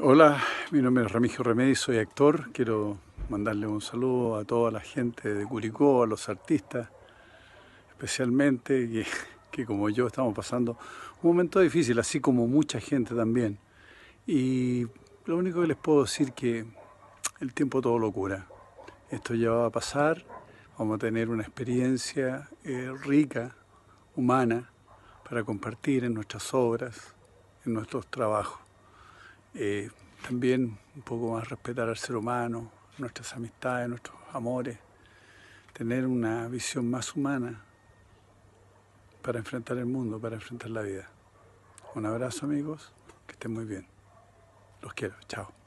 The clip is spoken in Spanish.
Hola, mi nombre es Remigio Remedi, soy actor. Quiero mandarle un saludo a toda la gente de Curicó, a los artistas, especialmente que, como yo estamos pasando un momento difícil, así como mucha gente también. Y lo único que les puedo decir que el tiempo todo lo cura. Esto ya va a pasar, vamos a tener una experiencia eh, rica, humana, para compartir en nuestras obras, en nuestros trabajos. Eh, también un poco más respetar al ser humano, nuestras amistades, nuestros amores, tener una visión más humana para enfrentar el mundo, para enfrentar la vida. Un abrazo amigos, que estén muy bien. Los quiero, chao.